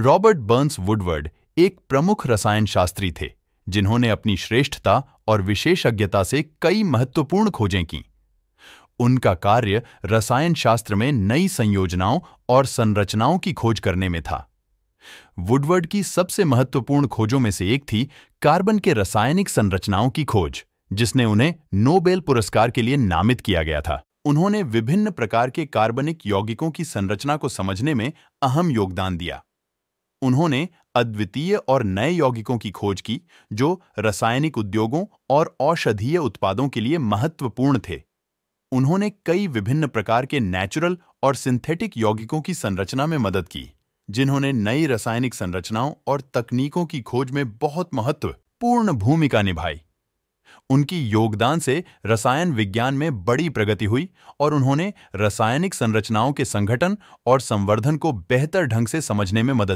Robert Burns Woodward एक प्रमुख रसायन शास्त्री थे जिन्होंने अपनी श्रेष्ठता और विशेषज्ञता से कई महत्वपूर्ण खोजें की उनका कार्य रसायन शास्त्र में नई संयोजनाओं और संरचनाओं की खोज करने में था वुडवर्ड की सबसे महत्वपूर्ण खोजों में से एक थी कार्बन के रासायनिक संरचनाओं की खोज जिसने उन्हें नोबेल पुरस्कार के लिए नामित किया गया था उन्होंने विभिन्न प्रकार के कार्बनिक यौगिकों की संरचना को समझने में अहम योगदान दिया उन्होंने अद्वितीय और नए यौगिकों की खोज की जो रासायनिक उद्योगों और औषधीय उत्पादों के लिए महत्वपूर्ण थे उन्होंने कई विभिन्न प्रकार के नेचुरल और सिंथेटिक यौगिकों की संरचना में मदद की जिन्होंने नई रासायनिक संरचनाओं और तकनीकों की खोज में बहुत महत्वपूर्ण भूमिका निभाई उनकी योगदान से रसायन विज्ञान में बड़ी प्रगति हुई और उन्होंने रासायनिक संरचनाओं के संगठन और संवर्धन को बेहतर ढंग से समझने में मदद